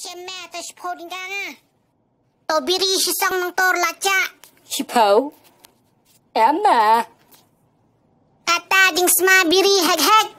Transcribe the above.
Siyemme, to si Po din ka nga. To biri si sang ng torla cha. Si Po? Emma? Tata ding sma hag hag.